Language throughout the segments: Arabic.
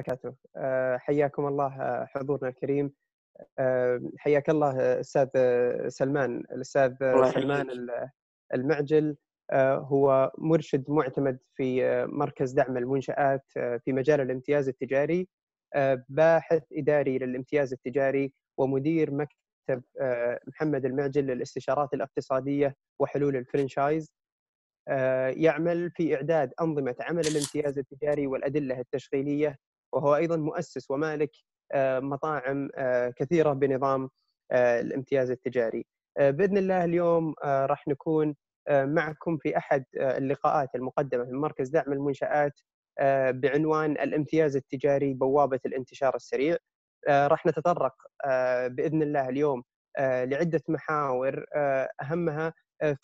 وبركاته حياكم الله آه، آه، حضورنا الكريم آه، حياك الله استاذ سلمان الاستاذ سلمان المعجل هو مرشد معتمد في مركز دعم المنشآت في مجال الامتياز التجاري باحث إداري للامتياز التجاري ومدير مكتب محمد المعجل للاستشارات الاقتصادية وحلول الفرنشايز يعمل في إعداد أنظمة عمل الامتياز التجاري والأدلة التشغيلية وهو ايضا مؤسس ومالك آه، مطاعم آه، كثيره بنظام آه، الامتياز التجاري. باذن الله اليوم راح نكون معكم في احد اللقاءات المقدمه من مركز دعم المنشات بعنوان الامتياز التجاري بوابه الانتشار السريع. راح نتطرق باذن الله اليوم لعده محاور اهمها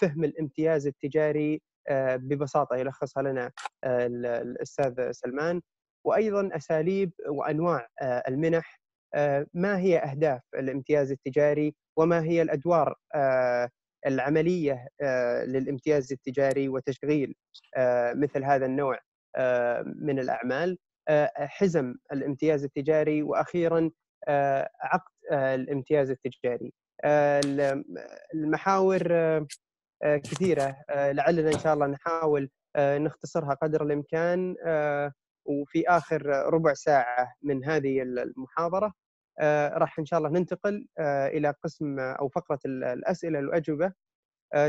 فهم الامتياز التجاري ببساطه يلخصها لنا الاستاذ سلمان وايضا اساليب وانواع آه، المنح آه، ما هي اهداف الامتياز التجاري وما هي الادوار آه، العمليه للامتياز التجاري وتشغيل مثل هذا النوع من الاعمال حزم الامتياز التجاري واخيرا عقد الامتياز التجاري المحاور كثيره لعلنا ان شاء الله نحاول نختصرها قدر الامكان وفي اخر ربع ساعه من هذه المحاضره آه، راح ان شاء الله ننتقل آه، الى قسم آه، او فقره الاسئله والاجوبه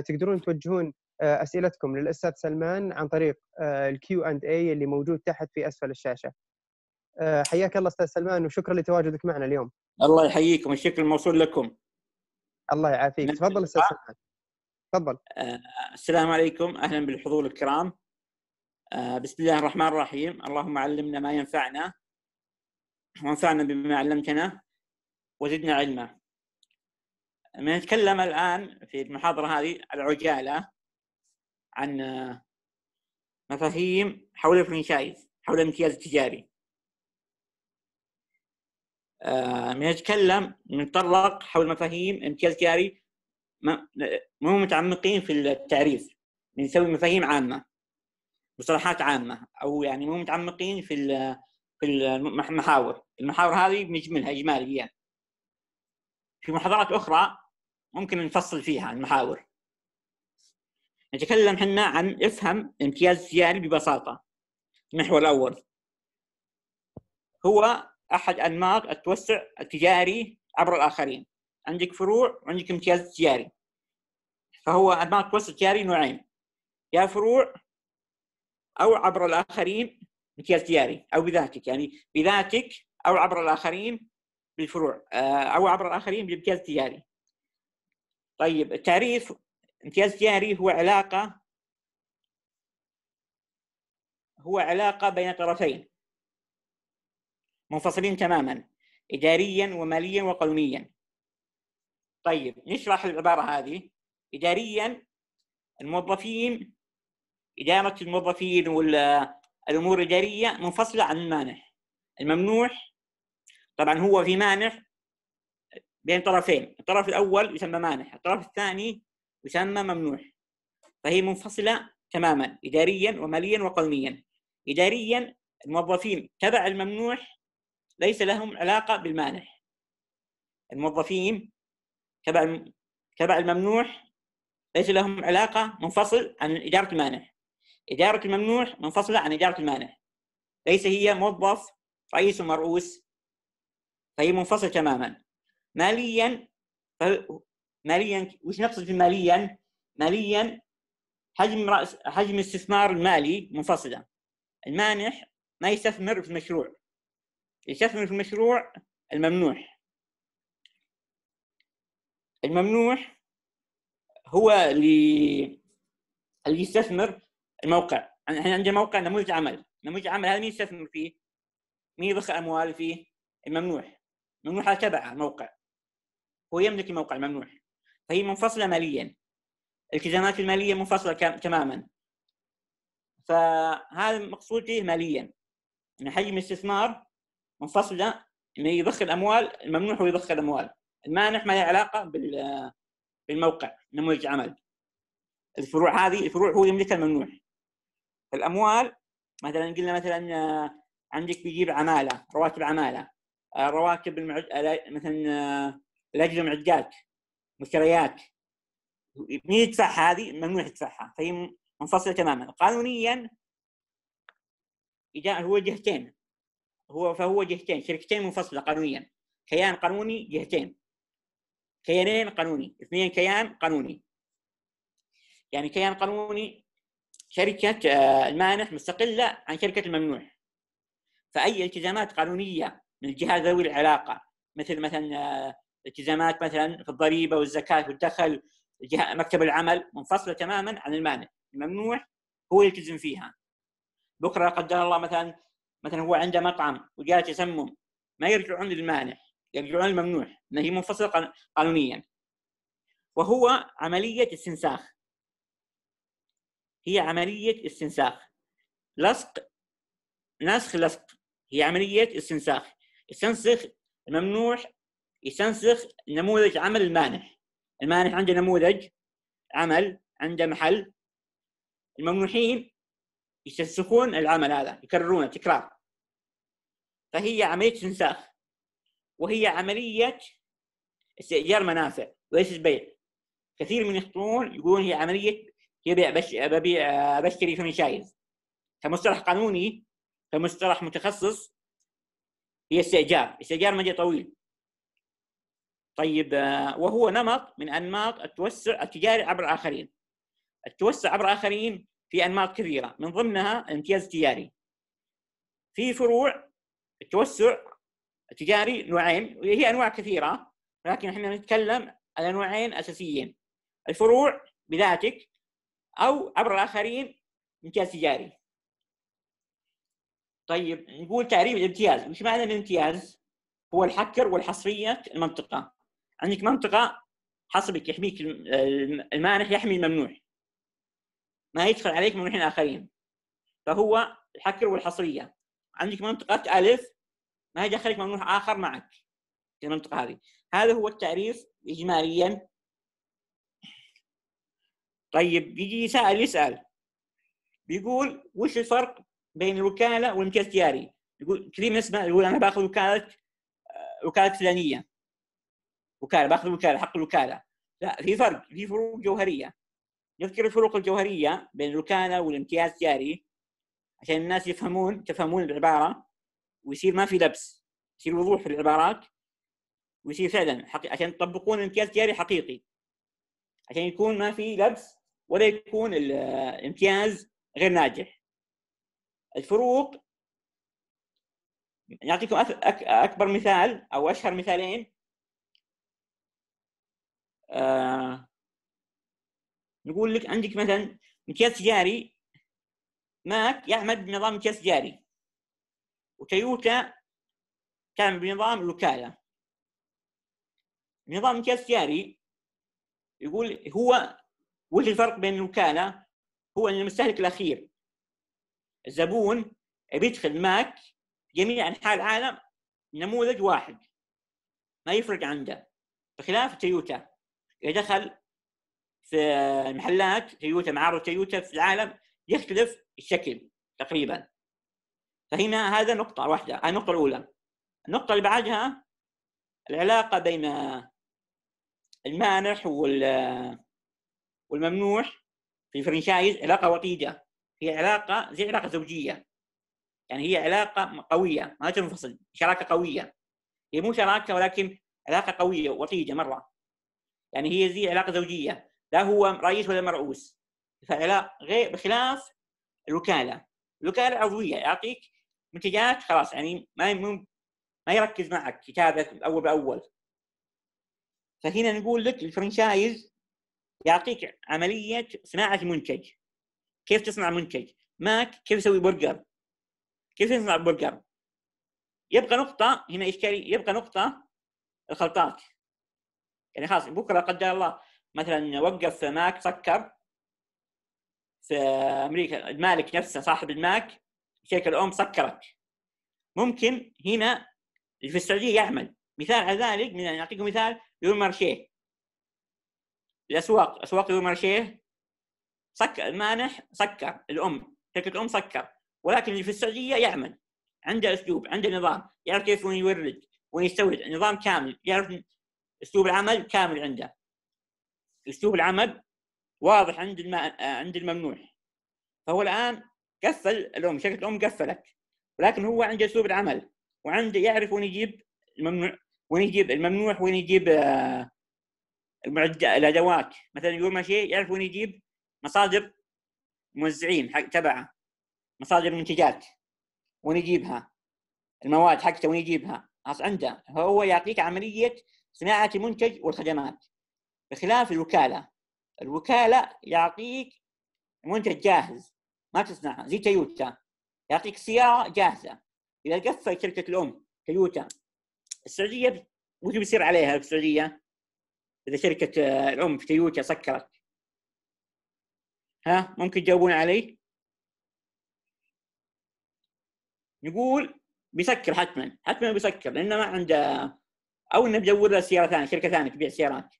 تقدرون توجهون اسئلتكم للاستاذ سلمان عن طريق الكيو اند اي اللي موجود تحت في اسفل الشاشه. حياك الله استاذ سلمان وشكرا لتواجدك معنا اليوم. الله يحييكم الشكر الموصول لكم. الله يعافيك، تفضل استاذ سلمان. تفضل. السلام عليكم، اهلا بالحضور الكرام. آه، بسم الله الرحمن الرحيم اللهم علمنا ما ينفعنا وانفعنا بما علمتنا وزدنا علما نتكلم الآن في المحاضرة هذه العجالة عن آه، مفاهيم حول الفرنشايز حول الامتياز التجاري بنتكلم آه، نتطرق حول مفاهيم الامتياز التجاري مو متعمقين في التعريف بنسوي يعني مفاهيم عامه مصطلحات عامه او يعني مو متعمقين في في المحاور المحاور هذه بنجملها اجماليا يعني. في محاضرات اخرى ممكن نفصل فيها المحاور نتكلم حنا عن افهم الامتياز سياري ببساطه المحور الاول هو احد انماط التوسع التجاري عبر الاخرين عندك فروع وعندك امتياز تجاري فهو انماط التوسع التجاري نوعين يا فروع او عبر الاخرين بكالتياري او بذاتك يعني بذاتك او عبر الاخرين بالفروع آه، او عبر الاخرين بامتياز تجاري. طيب التعريف امتياز تجاري هو علاقه هو علاقه بين طرفين منفصلين تماما اداريا وماليا وقانونيا. طيب نشرح العباره هذه اداريا الموظفين إدارة الموظفين والأمور الإدارية منفصلة عن المانح الممنوح طبعا هو في مانح بين طرفين الطرف الأول يسمى مانح الطرف الثاني يسمى ممنوح فهي منفصلة تماما إداريا وماليا وقانونيا إداريا الموظفين تبع الممنوح ليس لهم علاقة بالمانح الموظفين تبع تبع الممنوح ليس لهم علاقة منفصل عن إدارة المانح إدارة الممنوع منفصلة عن إدارة المانع ليس هي موظف رئيس ومرؤوس فهي منفصلة تماما ماليا ماليا وش نقصد في ماليا حجم رأس حجم الاستثمار المالي منفصلة المانح ما يستثمر في المشروع يستثمر في المشروع الممنوح الممنوح هو اللي اللي يستثمر الموقع احنا عندنا موقع نموذج عمل نموذج عمل هذا مين يستثمر فيه مين يضخ اموال فيه الممنوح الممنوح هذا تبعه الموقع هو يملك الموقع الممنوح فهي منفصله ماليا التزامات الماليه منفصله تماما فهذا مقصود فيه ماليا ان حجم الاستثمار منفصله انه يضخ الاموال الممنوع هو يضخ الاموال المانح ما له علاقه بالموقع نموذج عمل الفروع هذه الفروع هو يملكها الممنوح فالاموال مثلا قلنا مثلا آه، عندك بيجيب عماله رواتب عماله آه، رواتب المعج... آه، مثلا لاجل معدات مشتريات مين يدفعها هذه ممنوع يدفعها فهي منفصله تماما قانونيا إذا هو جهتين هو فهو جهتين شركتين منفصله قانونيا كيان قانوني جهتين كيانين قانوني اثنين كيان قانوني يعني كيان قانوني شركه آه، المانح مستقله عن شركه الممنوح فاي التزامات قانونيه من الجهات ذوي العلاقه مثل مثلا آه، التزامات مثلا في الضريبه والزكاه والدخل مكتب العمل منفصله تماما عن المانح الممنوح هو يلتزم فيها بكره قدر الله مثلا مثلا هو عنده مطعم وجاء تسمم ما يرجعون للمانح يرجعون للممنوح هي منفصله قانونيا وهو عمليه استنساخ هي عملية استنساخ لصق نسخ لصق هي عملية استنساخ يستنسخ الممنوع يستنسخ نموذج عمل المانح المانح عنده نموذج عمل عنده محل الممنوحين يستنسخون العمل هذا يكررونه تكرار فهي عملية استنساخ وهي عملية استئجار منافع وليست بيع كثير من يخطئون يقولون هي عملية يبيع بش ببيع بشتري في مشايز كمصطلح قانوني كمصطلح متخصص هي استئجار استئجار مدى طويل طيب وهو نمط من انماط التوسع التجاري عبر اخرين التوسع عبر اخرين في انماط كثيره من ضمنها امتياز تجاري في فروع التوسع التجاري نوعين وهي انواع كثيره لكن احنا نتكلم على نوعين اساسيين الفروع بذاتك أو عبر الآخرين امتياز تجاري طيب نقول تعريف الامتياز وش معنى الامتياز؟ هو الحكر والحصرية المنطقة عندك منطقة حصبك يحميك المانح يحمي الممنوح. ما يدخل عليك ممنوحين آخرين فهو الحكر والحصرية عندك منطقة ألف ما يدخلك ممنوح آخر معك في المنطقة هذه هذا هو التعريف إجماليا طيب يجي يسأل يسأل بيقول وش الفرق بين الوكالة والامتياز التجاري؟ يقول كثير من الناس يقول أنا باخذ وكالة آه، وكالة فلانية وكالة باخذ وكالة حق الوكالة لا في فرق في فروق جوهرية نذكر الفروق الجوهرية بين الوكالة والامتياز التجاري عشان الناس يفهمون تفهمون العبارة ويصير ما في لبس يصير وضوح في العبارات ويصير فعلا حقيقي عشان تطبقون الامتياز التجاري حقيقي عشان يكون ما في لبس ولا يكون الامتياز غير ناجح الفروق يعطيكم اكبر مثال او اشهر مثالين آه، نقول لك عندك مثلا امتياز تجاري ماك يعمل بنظام امتياز تجاري وتويوتا كان بنظام الوكاله نظام امتياز تجاري يقول هو واللي الفرق بين الوكاله هو ان المستهلك الاخير الزبون بيدخل معك جميع انحاء العالم نموذج واحد ما يفرق عنده بخلاف تويوتا اذا دخل في المحلات تويوتا معارض تويوتا في العالم يختلف الشكل تقريبا فهنا هذا نقطة واحدة هذه النقطة الأولى النقطة اللي بعدها العلاقة بين المانح وال والممنوع في الفرنشايز علاقه وطيده هي علاقه زي علاقه زوجيه يعني هي علاقه قويه ما تنفصل شراكه قويه هي مو شراكه ولكن علاقه قويه وطيده مره يعني هي زي علاقه زوجيه لا هو رئيس ولا مرؤوس فعلاقه غير بخلاف الوكاله الوكاله عضويه يعطيك منتجات خلاص يعني ما ما يركز معك كتابه اول باول فهنا نقول لك الفرنشايز يعطيك عمليه صناعه منتج كيف تصنع منتج ماك كيف يسوي برجر كيف يصنع برجر يبقى نقطه هنا اشكاليه يبقى نقطه الخلطات يعني خلاص بكره قدر الله مثلا وقف ماك سكر في امريكا المالك نفسه صاحب الماك الشركه الام سكرت ممكن هنا في السعوديه يعمل مثال على ذلك من نعطيكم مثال يور مارشيه الاسواق اسواق مارشيه سكر المانح سكر الام شركه الام سكر ولكن اللي في السعوديه يعمل عنده اسلوب عنده نظام يعرف كيف وين يورد وين يستورد نظام كامل يعرف اسلوب العمل كامل عنده اسلوب العمل واضح عند الم... عند الممنوع فهو الان قفل الام شركه الام قفلت ولكن هو عنده اسلوب العمل وعنده يعرف وين يجيب الممنوع وين يجيب الممنوح وين يجيب آه الادوات مثلا يقول ماشي يعرف وين يجيب مصادر موزعين حق تبعه مصادر منتجات وين يجيبها المواد حقته وين يجيبها خلاص عنده هو يعطيك عمليه صناعه المنتج والخدمات بخلاف الوكاله الوكاله يعطيك منتج جاهز ما تصنعه زي تويوتا يعطيك سياره جاهزه اذا قفل شركه الام تويوتا السعوديه وش بيصير عليها في السعوديه؟ اذا شركه آه، الام في تويوتا سكرت ها ممكن تجاوبون علي؟ نقول بيسكر حتما حتما بيسكر لانه ما عنده او انه بيدور له سياره ثانيه شركه ثانيه تبيع سيارات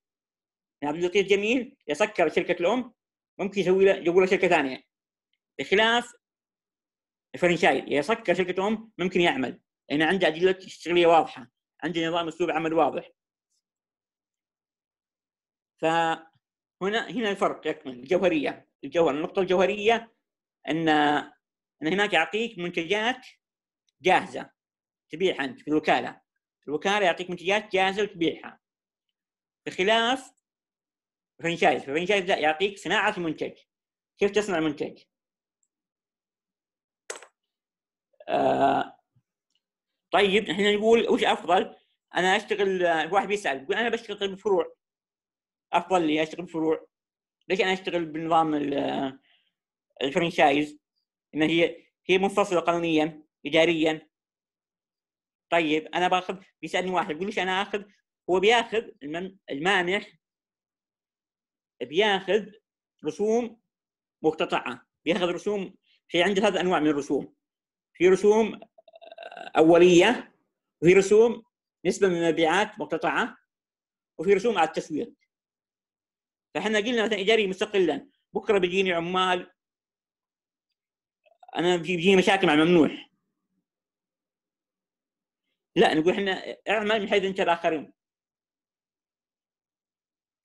يعني عبد اللطيف جميل اذا شركه الام ممكن يسوي له يجيبوا له شركه ثانيه بخلاف الفرنشايز اذا سكر شركه الام ممكن يعمل لان يعني عنده ادله تشغيليه واضحه عنده نظام اسلوب عمل واضح فهنا هنا الفرق يكمن الجوهريه الجوهر النقطه الجوهريه ان ان هناك يعطيك منتجات جاهزه تبيعها انت في الوكاله الوكاله يعطيك منتجات جاهزه وتبيعها بخلاف فرنشايز الفرنشايز لا يعطيك صناعه المنتج كيف تصنع المنتج آه طيب احنا نقول وش افضل؟ انا اشتغل واحد بيسال يقول انا بشتغل بفروع افضل لي اشتغل فروع ليش انا اشتغل بنظام الفرنشايز ان هي هي منفصله قانونيا اداريا طيب انا باخذ بيسالني واحد يقول ليش انا اخذ هو بياخذ المانح بياخذ رسوم مقتطعه بياخذ رسوم في عندي ثلاث انواع من الرسوم في رسوم آه، اوليه وفي رسوم نسبه من المبيعات مقتطعه وفي رسوم على التسويق فاحنا قلنا مثلا اداري مستقلا بكره بيجيني عمال انا بيجيني مشاكل مع ممنوح لا نقول احنا اعمل من حيث انت الاخرين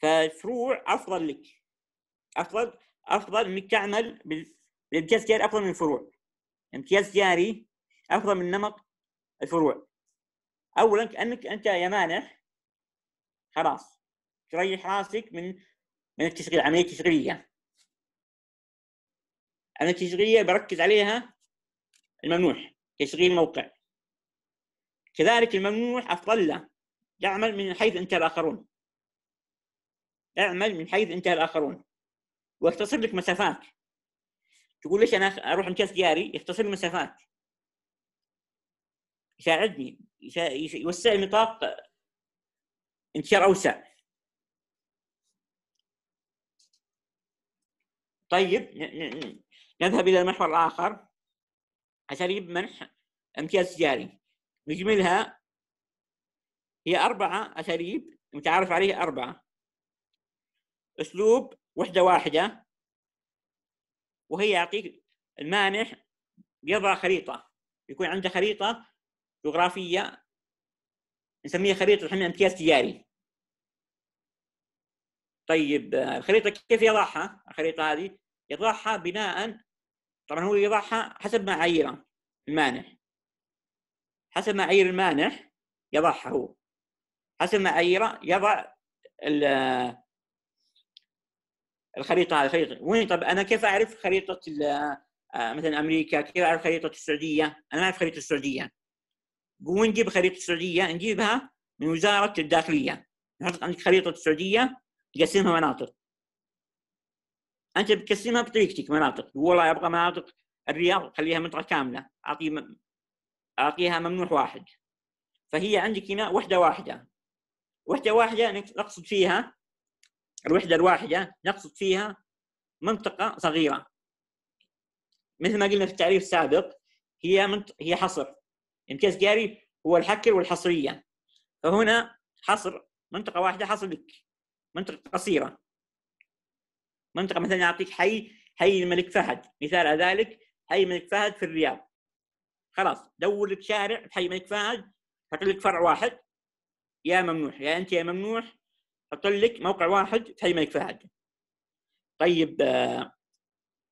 فالفروع افضل لك افضل افضل انك تعمل بالامتياز التجاري افضل من الفروع امتياز تجاري افضل من نمط الفروع اولا كانك انت يا مانح خلاص تريح راسك من من التشغيل عملية تشغيلية عملية تشغيلية بركز عليها الممنوح تشغيل موقع كذلك الممنوح أفضل له يعمل من حيث انتهى الآخرون اعمل من حيث انتهى الآخرون واختصر لك مسافات تقول ليش أنا أروح امتياز دياري يختصر لي مسافات يساعدني يوسع نطاق انتشار أوسع طيب نذهب إلى المحور الآخر أساليب منح امتياز تجاري نجملها هي أربعة أساليب متعارف عليه أربعة أسلوب وحدة واحدة وهي يعطيك المانح يضع خريطة يكون عنده خريطة جغرافية نسميها خريطة احنا امتياز تجاري طيب الخريطه كيف يضعها؟ الخريطه هذه يضعها بناء طبعا هو يضعها حسب معاييره المانح حسب معايير المانح يضعها هو حسب معاييره يضع الخريطه هذه الخريطه وين طب انا كيف اعرف خريطه مثلا امريكا كيف اعرف خريطه السعوديه انا ما اعرف خريطه السعوديه وين نجيب خريطه السعوديه نجيبها من وزاره الداخليه نحط عندك خريطه السعوديه تقسمها مناطق انت بتقسمها بطريقتك مناطق والله ابغى مناطق الرياض خليها منطقه كامله اعطي م... اعطيها ممنوح واحد فهي عندك هنا وحده واحده وحده واحده نقصد فيها الوحده الواحده نقصد فيها منطقه صغيره مثل ما قلنا في التعريف السابق هي منط... هي حصر امتياز جاري هو الحكر والحصريه فهنا حصر منطقه واحده حصر لك منطقه قصيره منطقه مثلا اعطيك حي حي الملك فهد مثال على ذلك حي الملك فهد في الرياض خلاص دور لك شارع في حي الملك فهد حط لك فرع واحد يا ممنوح يا انت يا ممنوح حط لك موقع واحد في حي الملك فهد طيب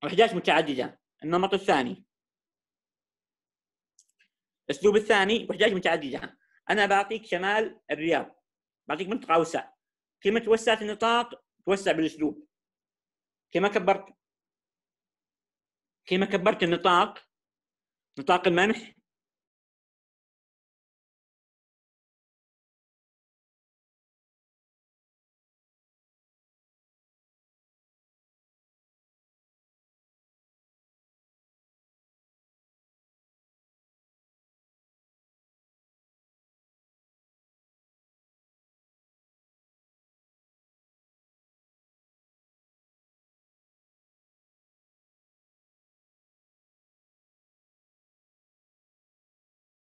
وحدات آه، متعدده النمط الثاني الاسلوب الثاني وحدات متعدده انا بعطيك شمال الرياض بعطيك منطقه اوسع كما توسعت النطاق توسع بالاسلوب كما كبرت كما كبرت النطاق نطاق المنح